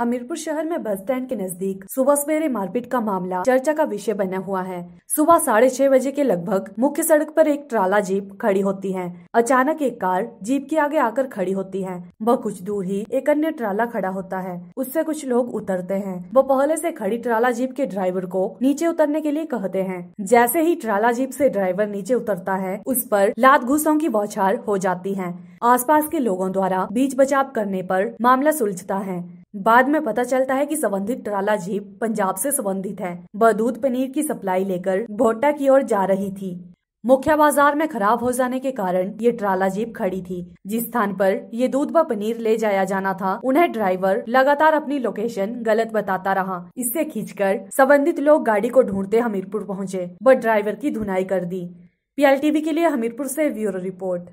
हमीरपुर शहर में bus stand के नजदीक सुबह सवेरे मारपीट का मामला चर्चा का विषय बना हुआ है सुबह साढ़े छह बजे के लगभग मुख्य सड़क पर एक ट्राला जीप खड़ी होती है अचानक एक कार जीप के आगे आकर खड़ी होती है वह कुछ दूर ही एक अन्य ट्राला खड़ा होता है उससे कुछ लोग उतरते हैं वो पहले ऐसी खड़ी ट्राला जीप के ड्राइवर को नीचे उतरने के लिए कहते हैं जैसे ही ट्राला जीप ऐसी ड्राइवर नीचे उतरता है उस पर लात घुसों की बौछार हो जाती है आसपास के लोगों द्वारा बीच बचाव करने पर मामला सुलझता है बाद में पता चलता है कि संबंधित ट्राला जीप पंजाब से संबंधित है वह दूध पनीर की सप्लाई लेकर भोटा की ओर जा रही थी मुख्य बाजार में खराब हो जाने के कारण ये ट्राला जीप खड़ी थी जिस स्थान पर ये दूध व पनीर ले जाया जाना था उन्हें ड्राइवर लगातार अपनी लोकेशन गलत बताता रहा इससे खींचकर संबंधित लोग गाड़ी को ढूंढते हमीरपुर पहुंचे व ड्राइवर की धुनाई कर दी पीएलटीवी के लिए हमीरपुर से ब्यूरो रिपोर्ट